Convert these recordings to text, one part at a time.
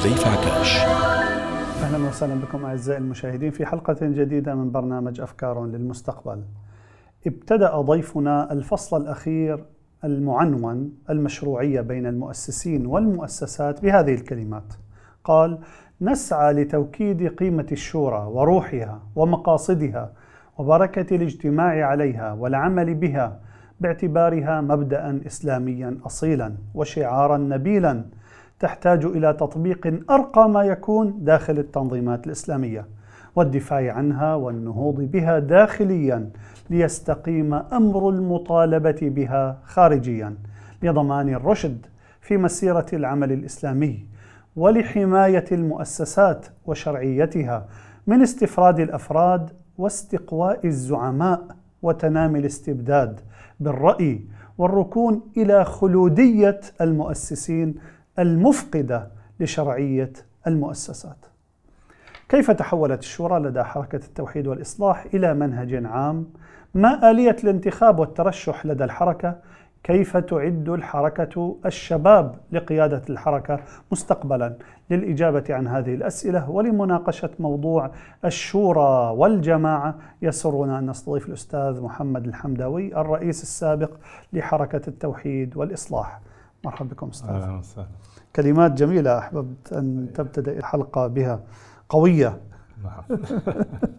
حذيفة عكاش أهلا وسهلا بكم أعزائي المشاهدين في حلقة جديدة من برنامج أفكار للمستقبل ابتدأ ضيفنا الفصل الأخير المعنون المشروعية بين المؤسسين والمؤسسات بهذه الكلمات قال نسعى لتوكيد قيمة الشورى وروحها ومقاصدها وبركة الاجتماع عليها والعمل بها باعتبارها مبدأ إسلاميا أصيلا وشعارا نبيلا تحتاج إلى تطبيق أرقى ما يكون داخل التنظيمات الإسلامية والدفاع عنها والنهوض بها داخليا ليستقيم أمر المطالبة بها خارجيا لضمان الرشد في مسيرة العمل الإسلامي ولحماية المؤسسات وشرعيتها من استفراد الأفراد واستقواء الزعماء وتنامي الاستبداد بالرأي والركون إلى خلودية المؤسسين المفقدة لشرعية المؤسسات. كيف تحولت الشورى لدى حركة التوحيد والإصلاح إلى منهج عام؟ ما آلية الانتخاب والترشح لدى الحركة؟ كيف تعد الحركة الشباب لقيادة الحركة مستقبلا؟ للإجابة عن هذه الأسئلة ولمناقشة موضوع الشورى والجماعة يسرنا أن نستضيف الأستاذ محمد الحمداوي الرئيس السابق لحركة التوحيد والإصلاح. مرحبا بكم استاذ اهلا وسهلا كلمات جميله احببت ان إيه. تبتدئ الحلقه بها قويه نعم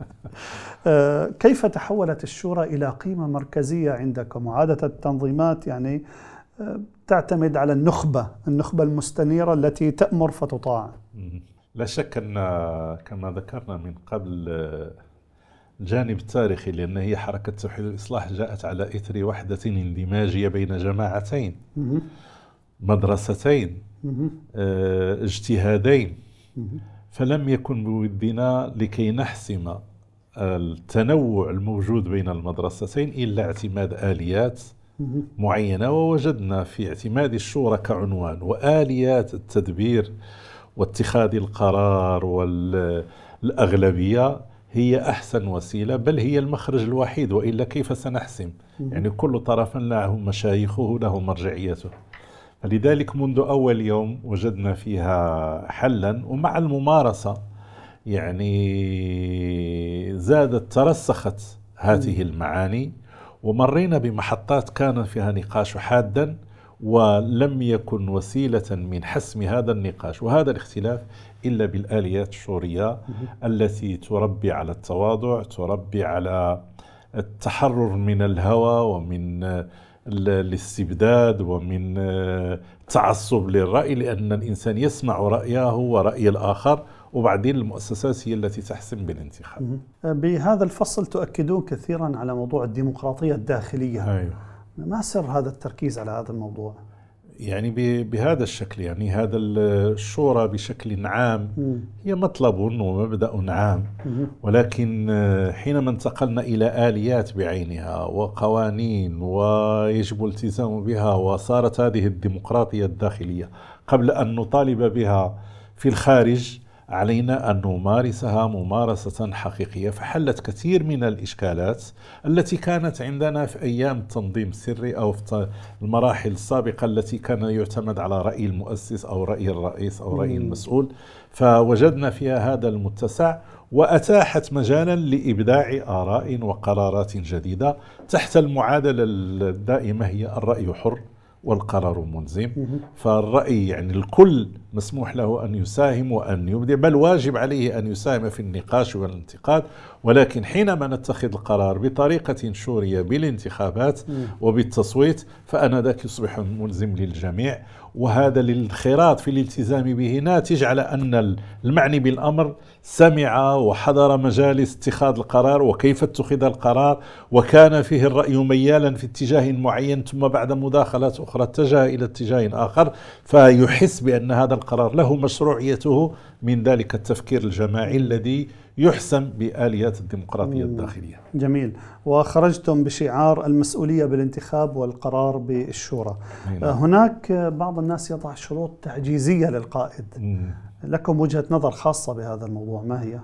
آه، كيف تحولت الشورى الى قيمه مركزيه عندكم وعاده التنظيمات يعني آه، تعتمد على النخبه النخبه المستنيره التي تامر فتطاع لا شك ان كما ذكرنا من قبل الجانب آه، التاريخي لأن هي حركة توحيد الإصلاح جاءت على إثر وحدة اندماجية بين جماعتين مدرستين آه، اجتهادين فلم يكن بودنا لكي نحسم التنوع الموجود بين المدرستين إلا اعتماد آليات معينة ووجدنا في اعتماد الشورى كعنوان وآليات التدبير واتخاذ القرار والأغلبية هي أحسن وسيلة بل هي المخرج الوحيد وإلا كيف سنحسم يعني كل طرف له مشايخه له مرجعيته لذلك منذ أول يوم وجدنا فيها حلا ومع الممارسة يعني زادت ترسخت هذه المعاني ومرينا بمحطات كان فيها نقاش حادا ولم يكن وسيلة من حسم هذا النقاش وهذا الاختلاف إلا بالآليات الشورية التي تربي على التواضع تربي على التحرر من الهوى ومن الاستبداد ومن آه، تعصب للرأي لأن الإنسان يسمع رأيه ورأي الآخر وبعدين المؤسسات هي التي تحسم بالانتخاب آه، بهذا الفصل تؤكدون كثيرا على موضوع الديمقراطية الداخلية أيوه. ما سر هذا التركيز على هذا الموضوع؟ يعني بهذا الشكل يعني هذا الشورى بشكل عام هي مطلب ومبدا عام ولكن آه، حينما انتقلنا الى اليات بعينها وقوانين ويجب الالتزام بها وصارت هذه الديمقراطيه الداخليه قبل ان نطالب بها في الخارج علينا أن نمارسها ممارسة حقيقية فحلت كثير من الإشكالات التي كانت عندنا في أيام التنظيم السري أو في المراحل السابقة التي كان يعتمد على رأي المؤسس أو رأي الرئيس أو رأي المسؤول فوجدنا فيها هذا المتسع وأتاحت مجالا لإبداع آراء وقرارات جديدة تحت المعادلة الدائمة هي الرأي حر والقرار منزم فالرأي يعني الكل مسموح له أن يساهم وأن يبدع بل واجب عليه أن يساهم في النقاش والانتقاد ولكن حينما نتخذ القرار بطريقة شورية بالانتخابات وبالتصويت فأنا ذاك يصبح ملزم للجميع وهذا الانخراط في الالتزام به ناتج على أن المعني بالأمر سمع وحضر مجالس اتخاذ القرار وكيف اتخذ القرار وكان فيه الرأي ميالا في اتجاه معين ثم بعد مداخلات أخرى اتجه إلى اتجاه آخر فيحس بأن هذا القرار له مشروعيته من ذلك التفكير الجماعي الذي يحسم بآليات الديمقراطية الداخلية جميل وخرجتم بشعار المسؤولية بالانتخاب والقرار بالشورى نعم. هناك بعض الناس يضع شروط تعجيزية للقائد لكم وجهة نظر خاصة بهذا الموضوع ما هي؟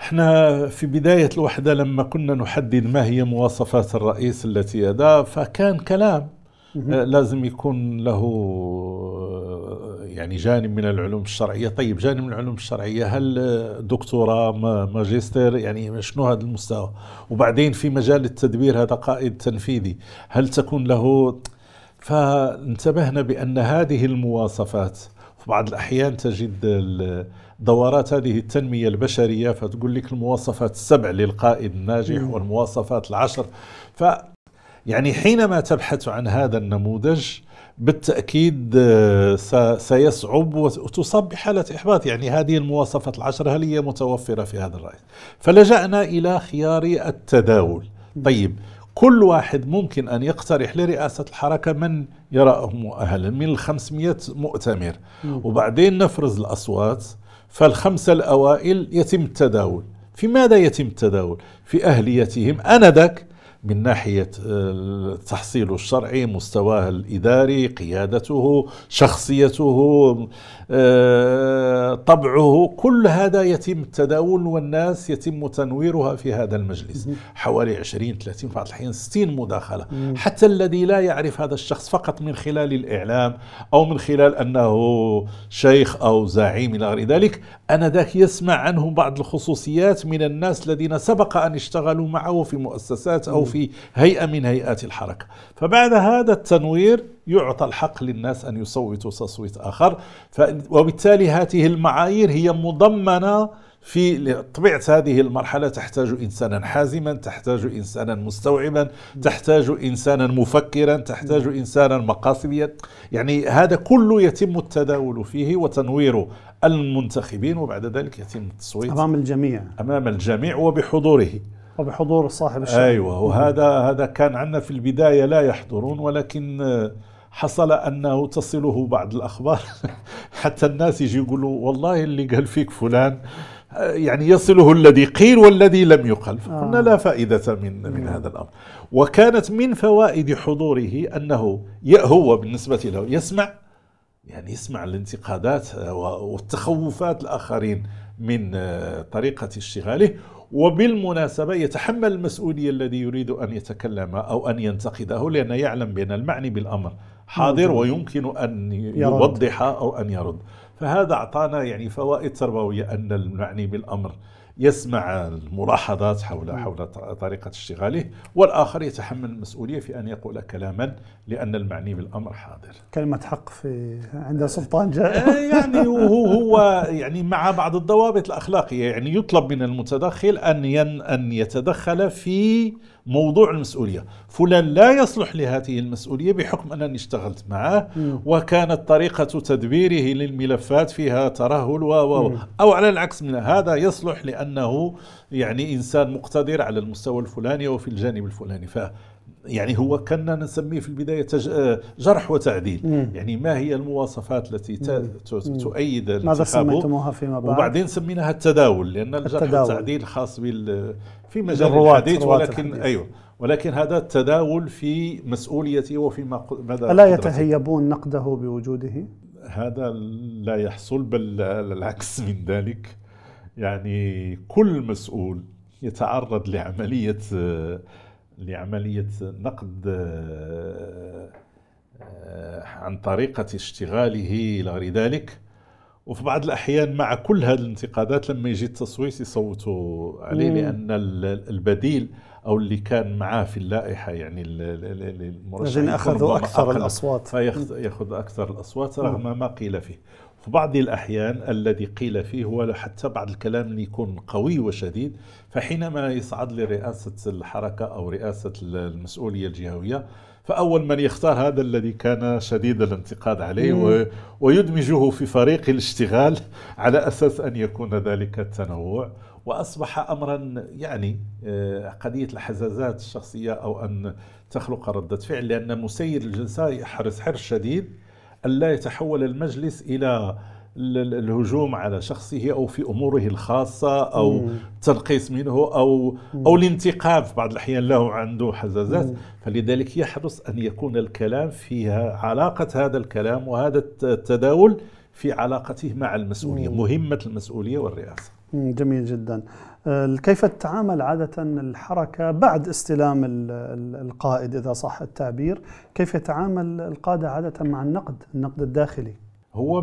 احنا في بداية الوحدة لما كنا نحدد ما هي مواصفات الرئيس التي يدا فكان كلام آه، لازم يكون له آه، يعني جانب من العلوم الشرعية طيب جانب من العلوم الشرعية هل دكتوراه ماجستير يعني شنو هذا المستوى وبعدين في مجال التدبير هذا قائد تنفيذي هل تكون له فانتبهنا بأن هذه المواصفات في بعض الأحيان تجد دورات هذه التنمية البشرية فتقول لك المواصفات السبع للقائد الناجح نعم. والمواصفات العشر ف يعني حينما تبحث عن هذا النموذج بالتأكيد آه، سيصعب وتصاب بحالة إحباط يعني هذه المواصفات العشر هل هي متوفرة في هذا الرئيس فلجأنا إلى خيار التداول نعم. طيب كل واحد ممكن أن يقترح لرئاسة الحركة من يراه مؤهلا من الخمسمية 500 مؤتمر وبعدين نفرز الأصوات فالخمسة الأوائل يتم التداول في ماذا يتم التداول؟ في أهليتهم أنذاك من ناحية آه، التحصيل الشرعي مستواه الإداري قيادته شخصيته آه، طبعه كل هذا يتم التداول والناس يتم تنويرها في هذا المجلس حوالي 20 30 بعض الأحيان 60 مداخلة حتى الذي لا يعرف هذا الشخص فقط من خلال الإعلام أو من خلال أنه شيخ أو زعيم إلى غير ذلك أنا ذاك يسمع عنه بعض الخصوصيات من الناس الذين سبق أن اشتغلوا معه في مؤسسات أو في في هيئة من هيئات الحركة فبعد هذا التنوير يعطى الحق للناس أن يصوتوا تصويت آخر وبالتالي هذه المعايير هي مضمنة في طبيعة هذه المرحلة تحتاج إنسانا حازما تحتاج إنسانا مستوعبا تحتاج إنسانا مفكرا تحتاج نعم. إنسانا مقاصديا يعني هذا كله يتم التداول فيه وتنوير المنتخبين وبعد ذلك يتم التصويت أمام الجميع أمام الجميع وبحضوره وبحضور صاحب الشيخ أيوة وهذا هذا كان عندنا في البداية لا يحضرون ولكن حصل أنه تصله بعض الأخبار حتى الناس يجي يقولوا والله اللي قال فيك فلان يعني يصله الذي قيل والذي لم يقل فقلنا آه. لا فائدة من من هذا الأمر وكانت من فوائد حضوره أنه هو بالنسبة له يسمع يعني يسمع الانتقادات والتخوفات الآخرين من آه، طريقة اشتغاله وبالمناسبة يتحمل المسؤولية الذي يريد أن يتكلم أو أن ينتقده لأنه يعلم بأن المعني بالأمر حاضر ويمكن أن يوضح أو أن يرد فهذا أعطانا يعني فوائد تربوية أن المعني بالأمر يسمع الملاحظات حول حول طريقة اشتغاله والآخر يتحمل المسؤولية في أن يقول كلاما لأن المعني بالأمر حاضر كلمة حق في عند سلطان جاء آه، يعني هو, هو يعني مع بعض الضوابط الأخلاقية يعني يطلب من المتدخل أن أن يتدخل في موضوع المسؤولية فلان لا يصلح لهذه المسؤولية بحكم أنني اشتغلت معه وكانت طريقة تدبيره للملفات فيها ترهل و أو على العكس من هذا يصلح لأنه يعني إنسان مقتدر على المستوى الفلاني وفي الجانب الفلاني ف يعني هو كنا نسميه في البداية آه، جرح وتعديل مم. يعني ما هي المواصفات التي تؤيد ماذا سميتموها فيما بعد وبعدين سميناها التداول لأن الجرح التداول. والتعديل خاص بال في مجال الحديث ولكن الحديث. ايوه ولكن هذا التداول في مسؤوليته وفي مدى الا يتهيبون نقده بوجوده؟ هذا لا يحصل بل العكس من ذلك يعني كل مسؤول يتعرض لعمليه لعمليه نقد آه، عن طريقه اشتغاله الى غير ذلك وفي بعض الاحيان مع كل هذه الانتقادات لما يجي التصويت يصوتوا عليه مم. لان البديل او اللي كان معاه في اللائحه يعني الذين اخذوا اكثر الاصوات فياخذ اكثر الاصوات رغم ما قيل فيه في بعض الأحيان الذي قيل فيه هو حتى بعض الكلام اللي يكون قوي وشديد فحينما يصعد لرئاسة الحركة أو رئاسة المسؤولية الجهوية فأول من يختار هذا الذي كان شديد الانتقاد عليه ويدمجه في فريق الاشتغال على أساس أن يكون ذلك التنوع واصبح امرا يعني آه، قضيه الحزازات الشخصيه او ان تخلق رده فعل لان مسير الجلسه يحرص حرص شديد الا يتحول المجلس الى الهجوم على شخصه او في اموره الخاصه او التنقيص منه او مم. او الانتقام بعض الاحيان له عنده حزازات مم. فلذلك يحرص ان يكون الكلام فيها علاقه هذا الكلام وهذا التداول في علاقته مع المسؤوليه مم. مهمه المسؤوليه والرئاسه جميل جدا آه، كيف تتعامل عادة الحركة بعد استلام القائد إذا صح التعبير كيف يتعامل القادة عادة مع النقد النقد الداخلي هو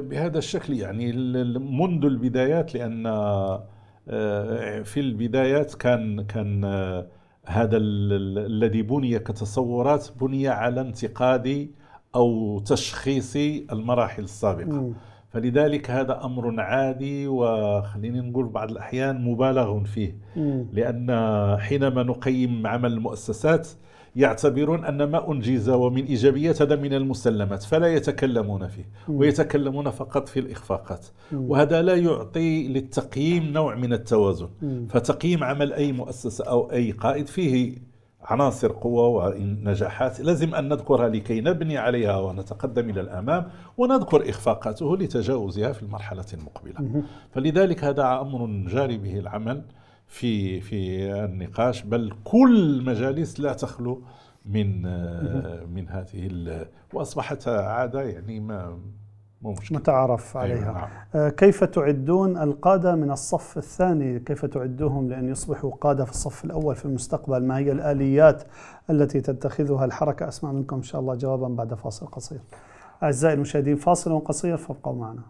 بهذا الشكل يعني منذ البدايات لان آه، في البدايات كان كان آه، هذا الذي بني كتصورات بني على انتقاد او تشخيص المراحل السابقه فلذلك هذا امر عادي وخليني نقول بعض الاحيان مبالغ فيه لان آه، حينما نقيم عمل المؤسسات يعتبرون أن ما أنجز ومن إيجابيات هذا من المسلمات فلا يتكلمون فيه ويتكلمون فقط في الإخفاقات وهذا لا يعطي للتقييم نوع من التوازن فتقييم عمل أي مؤسسة أو أي قائد فيه عناصر قوة ونجاحات لازم أن نذكرها لكي نبني عليها ونتقدم إلى الأمام ونذكر إخفاقاته لتجاوزها في المرحلة المقبلة فلذلك هذا أمر جاري به العمل في في النقاش بل كل مجالس لا تخلو من آه، من هذه واصبحت عاده يعني ما مشكلة. متعارف أيوة، عليها أيوة نعم. آه، كيف تعدون القادة من الصف الثاني كيف تعدوهم لأن يصبحوا قادة في الصف الأول في المستقبل ما هي الآليات التي تتخذها الحركة أسمع منكم إن شاء الله جوابا بعد فاصل قصير أعزائي المشاهدين فاصل قصير فابقوا معنا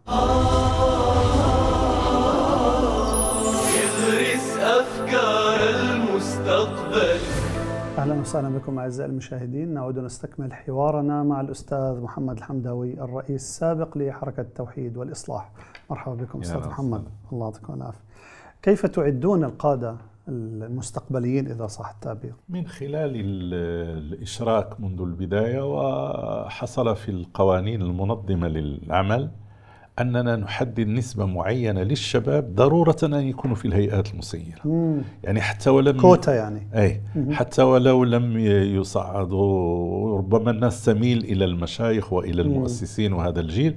اهلا وسهلا بكم اعزائي المشاهدين نعود نستكمل حوارنا مع الاستاذ محمد الحمداوي الرئيس السابق لحركه التوحيد والاصلاح مرحبا بكم استاذ محمد الله يعطيكم العافيه كيف تعدون القاده المستقبليين اذا صح التعبير من خلال الاشراك منذ البدايه وحصل في القوانين المنظمه للعمل أننا نحدد نسبة معينة للشباب ضرورة أن يكونوا في الهيئات المسيرة مم. يعني حتى ولم كوتا يعني أي مم. حتى ولو لم يصعدوا ربما الناس تميل إلى المشايخ وإلى المؤسسين وهذا الجيل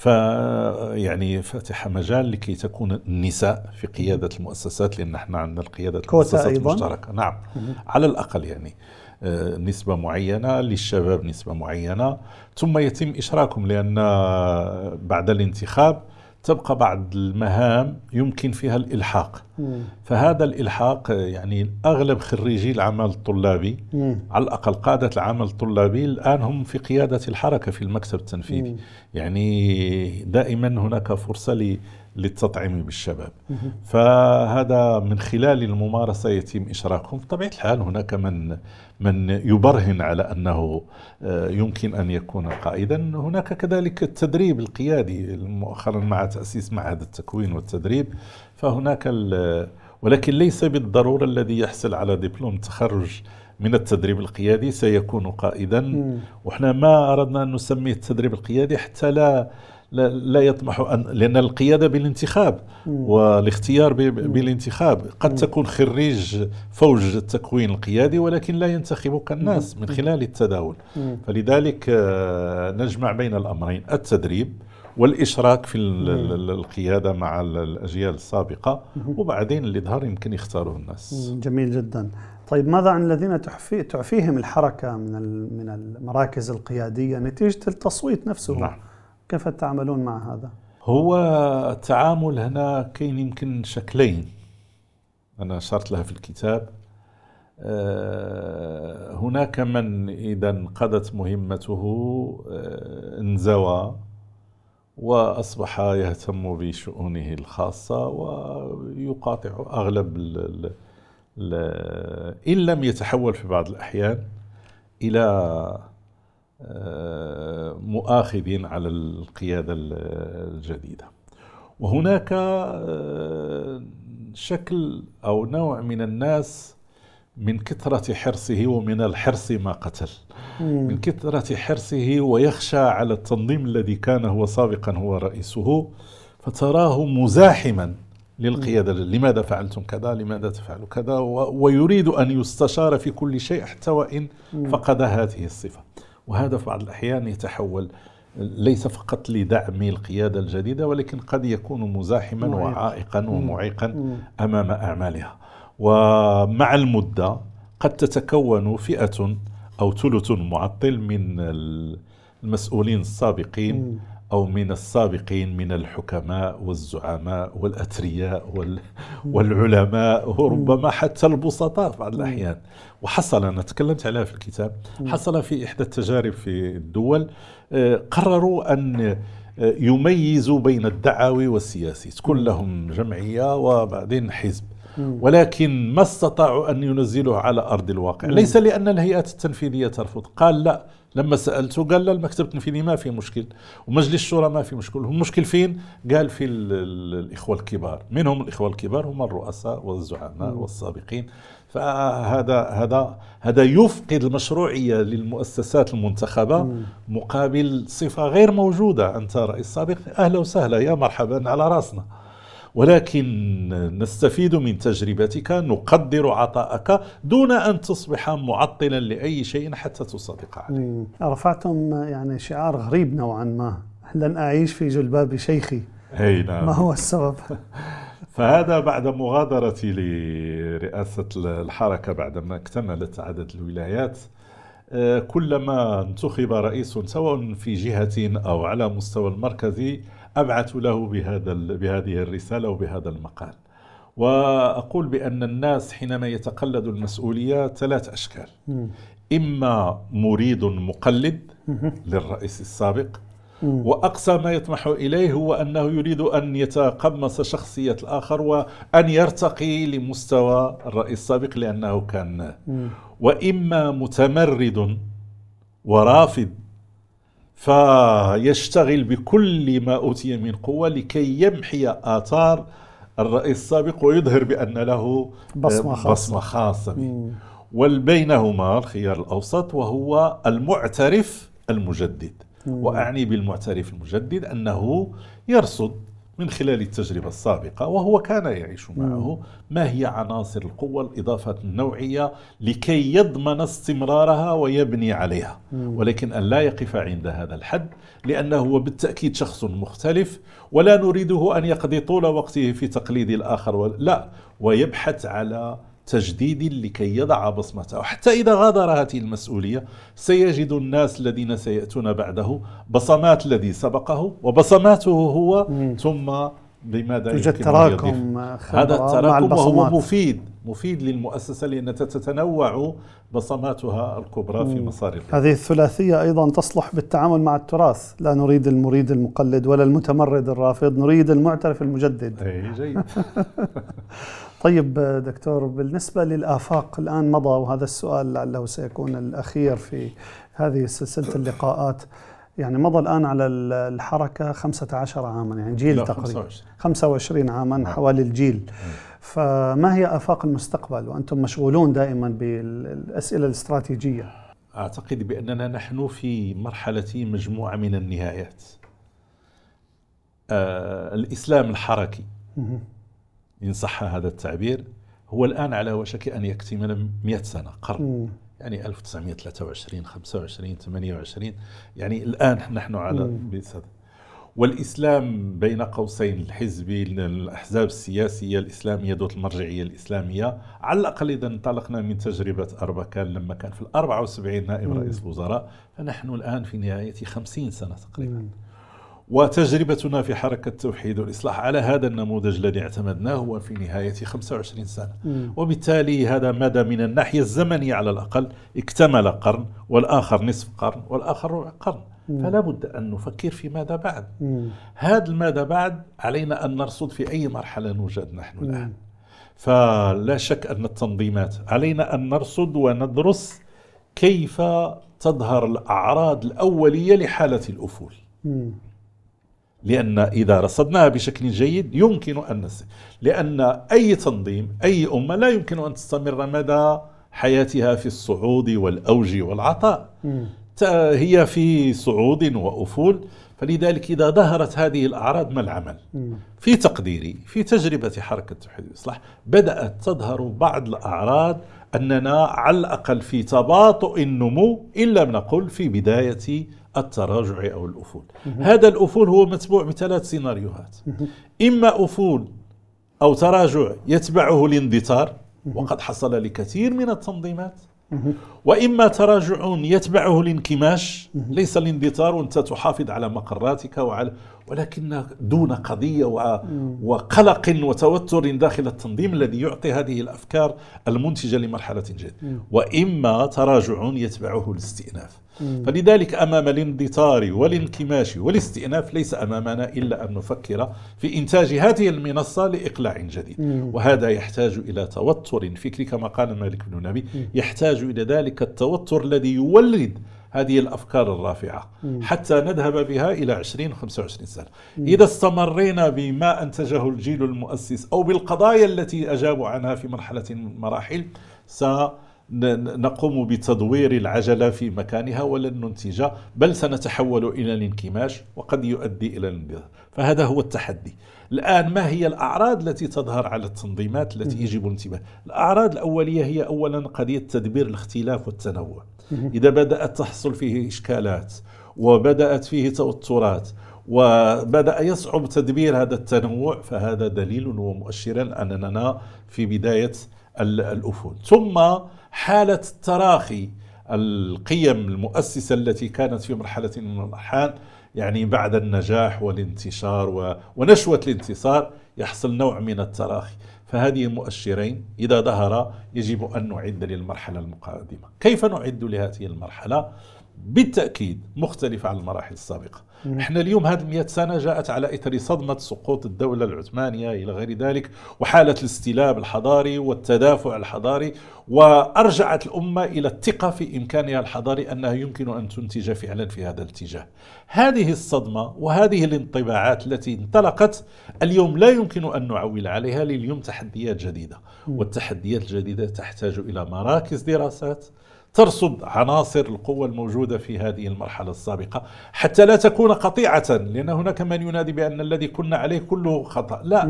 فيعني فاتح مجال لكي تكون النساء في قيادة المؤسسات لأن احنا عندنا القيادة المؤسسات أيضاً. المشتركة نعم على الأقل يعني آه، نسبة معينة للشباب نسبة معينة ثم يتم إشراكهم لأن بعد الانتخاب تبقى بعض المهام يمكن فيها الإلحاق مم. فهذا الإلحاق يعني أغلب خريجي العمل الطلابي مم. على الأقل قادة العمل الطلابي الآن هم في قيادة الحركة في المكتب التنفيذي مم. يعني دائما هناك فرصة للتطعيم بالشباب فهذا من خلال الممارسة يتم إشراكهم بطبيعة الحال هناك من من يبرهن على أنه آه، يمكن أن يكون قائدا هناك كذلك التدريب القيادي مؤخرا مع تأسيس معهد التكوين والتدريب فهناك ولكن ليس بالضرورة الذي يحصل على دبلوم تخرج من التدريب القيادي سيكون قائدا وإحنا ما أردنا أن نسميه التدريب القيادي حتى لا لا لا يطمح أن لأن القيادة بالانتخاب والاختيار بالانتخاب قد تكون خريج فوج التكوين القيادي ولكن لا ينتخبك الناس من خلال التداول فلذلك آه، نجمع بين الأمرين التدريب والاشراك في القياده مع الاجيال السابقه وبعدين اللي ظهر يمكن يختاروه الناس جميل جدا طيب ماذا عن الذين تعفيهم الحركه من من المراكز القياديه نتيجه التصويت نفسه نعم. كيف تتعاملون مع هذا؟ هو التعامل هنا كاين يمكن شكلين أنا أشرت لها في الكتاب آه، هناك من إذا انقضت مهمته آه، انزوى وأصبح يهتم بشؤونه الخاصة ويقاطع أغلب الـ الـ إن لم يتحول في بعض الأحيان إلى آه، مؤاخذين على القيادة الجديدة وهناك آه، شكل أو نوع من الناس من كثرة حرصه ومن الحرص ما قتل من كثرة حرصه ويخشى على التنظيم الذي كان هو سابقا هو رئيسه فتراه مزاحما للقيادة لماذا فعلتم كذا لماذا تفعلوا كذا ويريد أن يستشار في كل شيء حتى وإن فقد هذه الصفة وهذا في بعض الأحيان يتحول ليس فقط لدعم القيادة الجديدة ولكن قد يكون مزاحما معيق. وعائقا ومعيقا مم. أمام أعمالها ومع المدة قد تتكون فئة أو ثلث معطل من المسؤولين السابقين مم. أو من السابقين من الحكماء والزعماء والأثرياء وال... والعلماء وربما حتى البسطاء بعض الأحيان وحصل أنا تكلمت عليها في الكتاب حصل في إحدى التجارب في الدول آه، قرروا أن آه، يميزوا بين الدعاوي والسياسي تكون لهم جمعية وبعدين حزب ولكن ما استطاعوا أن ينزلوه على أرض الواقع ليس لأن الهيئات التنفيذية ترفض قال لا لما سالته قال لا المكتب التنفيذي ما في مشكل ومجلس الشورى ما في مشكل المشكل فين قال في الاخوه الكبار من هم الاخوه الكبار هم الرؤساء والزعماء والسابقين فهذا هذا هذا يفقد المشروعيه للمؤسسات المنتخبه مقابل صفه غير موجوده انت رئيس سابق اهلا وسهلا يا مرحبا على راسنا ولكن نستفيد من تجربتك نقدر عطاءك دون أن تصبح معطلا لأي شيء حتى تصدق عليه رفعتم يعني شعار غريب نوعا ما لن أعيش في جلباب شيخي أي نعم. ما هو السبب؟ فهذا بعد مغادرتي لرئاسة الحركة بعدما اكتملت عدد الولايات آه، كلما انتخب رئيس سواء في جهة أو على مستوى المركزي أبعث له بهذا بهذه الرسالة وبهذا المقال وأقول بأن الناس حينما يتقلد المسؤولية ثلاث أشكال إما مريد مقلد للرئيس السابق وأقصى ما يطمح إليه هو أنه يريد أن يتقمص شخصية الآخر وأن يرتقي لمستوى الرئيس السابق لأنه كان وإما متمرد ورافض فيشتغل بكل ما أوتي من قوة لكي يمحي آثار الرئيس السابق ويظهر بأن له آه، بصمة خاصة, بصمة خاصة به والبينهما الخيار الأوسط وهو المعترف المجدد مم. وأعني بالمعترف المجدد أنه يرصد من خلال التجربة السابقة وهو كان يعيش معه ما هي عناصر القوة الإضافة النوعية لكي يضمن استمرارها ويبني عليها ولكن أن لا يقف عند هذا الحد لأنه هو بالتأكيد شخص مختلف ولا نريده أن يقضي طول وقته في تقليد الآخر لا ويبحث على تجديد لكي يضع بصمته حتى إذا غادر هذه المسؤولية سيجد الناس الذين سيأتون بعده بصمات الذي سبقه وبصماته هو مم. ثم بماذا يوجد تراكم هذا التراكم وهو مفيد مفيد للمؤسسة لأن تتنوع بصماتها الكبرى في مصارفها هذه الثلاثية أيضا تصلح بالتعامل مع التراث لا نريد المريد المقلد ولا المتمرد الرافض نريد المعترف المجدد أي جيد طيب دكتور بالنسبة للآفاق الآن مضى وهذا السؤال لعله سيكون الأخير في هذه سلسلة اللقاءات يعني مضى الآن على الحركة 15 عاما يعني جيل تقريبا 25 عاما نعم. حوالي الجيل نعم. فما هي آفاق المستقبل وأنتم مشغولون دائما بالأسئلة الاستراتيجية أعتقد بأننا نحن في مرحلة مجموعة من النهايات آه الإسلام الحركي إن صح هذا التعبير هو الآن على وشك أن يكتمل 100 سنة قرن يعني 1923 25 28 يعني الآن نحن على بصدد والإسلام بين قوسين الحزبي الأحزاب السياسية الإسلامية ذات المرجعية الإسلامية على الأقل إذا انطلقنا من تجربة أربكان لما كان في الأربعة وسبعين نائب رئيس الوزراء فنحن الآن في نهاية خمسين سنة تقريبا مم. وتجربتنا في حركة التوحيد والإصلاح على هذا النموذج الذي اعتمدناه هو في نهاية 25 سنة وبالتالي هذا مدى من الناحية الزمنية على الأقل اكتمل قرن والآخر نصف قرن والآخر ربع قرن فلا بد أن نفكر في ماذا بعد هذا ماذا بعد علينا أن نرصد في أي مرحلة نوجد نحن الآن فلا شك أن التنظيمات علينا أن نرصد وندرس كيف تظهر الأعراض الأولية لحالة الأفول لأن إذا رصدناها بشكل جيد يمكن أن نس... لأن أي تنظيم أي أمة لا يمكن أن تستمر مدى حياتها في الصعود والأوج والعطاء هي في صعود وأفول فلذلك إذا ظهرت هذه الأعراض ما العمل في تقديري في تجربة حركة تحرير والإصلاح بدأت تظهر بعض الأعراض أننا على الأقل في تباطؤ النمو إن لم نقل في بداية التراجع أو الأفول هذا الأفول هو متبوع بثلاث سيناريوهات إما أفول أو تراجع يتبعه الاندثار وقد حصل لكثير من التنظيمات وإما تراجع يتبعه الانكماش ليس الاندثار وأنت تحافظ على مقراتك وعلى ولكن دون قضية وقلق وتوتر داخل التنظيم الذي يعطي هذه الأفكار المنتجة لمرحلة جديدة وإما تراجع يتبعه الاستئناف فلذلك أمام الاندثار والانكماش والاستئناف ليس أمامنا إلا أن نفكر في إنتاج هذه المنصة لإقلاع جديد وهذا يحتاج إلى توتر فكري كما قال مالك بن نبي يحتاج إلى ذلك التوتر الذي يولد هذه الأفكار الرافعة مم. حتى نذهب بها إلى 20 25 سنة مم. إذا استمرينا بما أنتجه الجيل المؤسس أو بالقضايا التي أجابوا عنها في مرحلة من المراحل س نقوم بتدوير العجلة في مكانها ولن ننتج بل سنتحول إلى الانكماش وقد يؤدي إلى الانبثار فهذا هو التحدي الآن ما هي الأعراض التي تظهر على التنظيمات التي يجب الانتباه الأعراض الأولية هي أولا قضية تدبير الاختلاف والتنوع إذا بدأت تحصل فيه إشكالات وبدأت فيه توترات وبدأ يصعب تدبير هذا التنوع فهذا دليل ومؤشرا أننا في بداية الأفول ثم حالة تراخي القيم المؤسسة التي كانت في مرحلة من الأحيان يعني بعد النجاح والانتشار ونشوة الانتصار يحصل نوع من التراخي فهذه مؤشرين إذا ظهر يجب أن نعد للمرحلة المقادمة كيف نعد لهذه المرحلة؟ بالتاكيد مختلفه عن المراحل السابقه احنا اليوم هذه 100 سنه جاءت على اثر صدمه سقوط الدوله العثمانيه الى غير ذلك وحاله الاستلاب الحضاري والتدافع الحضاري وارجعت الامه الى الثقه في امكانها الحضاري انها يمكن ان تنتج فعلا في هذا الاتجاه. هذه الصدمه وهذه الانطباعات التي انطلقت اليوم لا يمكن ان نعول عليها لليوم تحديات جديده والتحديات الجديده تحتاج الى مراكز دراسات ترصد عناصر القوة الموجودة في هذه المرحلة السابقة حتى لا تكون قطيعة لأن هناك من ينادي بأن الذي كنا عليه كله خطأ لا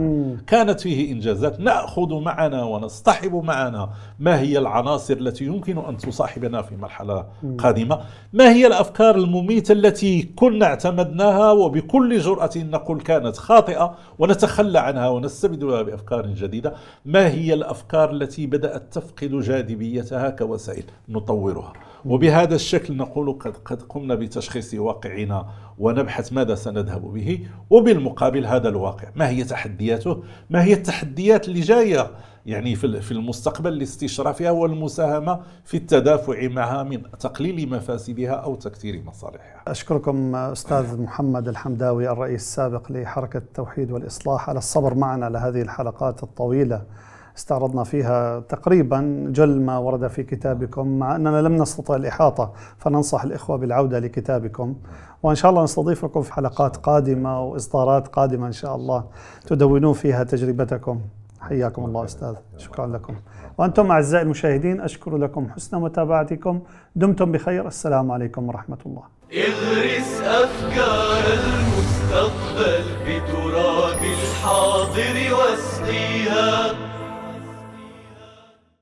كانت فيه إنجازات نأخذ معنا ونصطحب معنا ما هي العناصر التي يمكن أن تصاحبنا في مرحلة قادمة ما هي الأفكار المميتة التي كنا اعتمدناها وبكل جرأة نقول كانت خاطئة ونتخلى عنها ونستبدلها بأفكار جديدة ما هي الأفكار التي بدأت تفقد جاذبيتها كوسائل نطورها وبهذا الشكل نقول قد, قد قمنا بتشخيص واقعنا ونبحث ماذا سنذهب به وبالمقابل هذا الواقع ما هي تحدياته ما هي التحديات اللي جايه يعني في المستقبل لاستشرافها والمساهمه في التدافع معها من تقليل مفاسدها او تكثير مصالحها. اشكركم استاذ محمد الحمداوي الرئيس السابق لحركه التوحيد والاصلاح على الصبر معنا لهذه الحلقات الطويله استعرضنا فيها تقريبا جل ما ورد في كتابكم مع أننا لم نستطع الإحاطة فننصح الإخوة بالعودة لكتابكم وإن شاء الله نستضيفكم في حلقات قادمة وإصدارات قادمة إن شاء الله تدونون فيها تجربتكم حياكم الله أستاذ شكرا لكم وأنتم أعزائي المشاهدين أشكر لكم حسن متابعتكم دمتم بخير السلام عليكم ورحمة الله اغرس أفكار المستقبل بتراب الحاضر واسقيها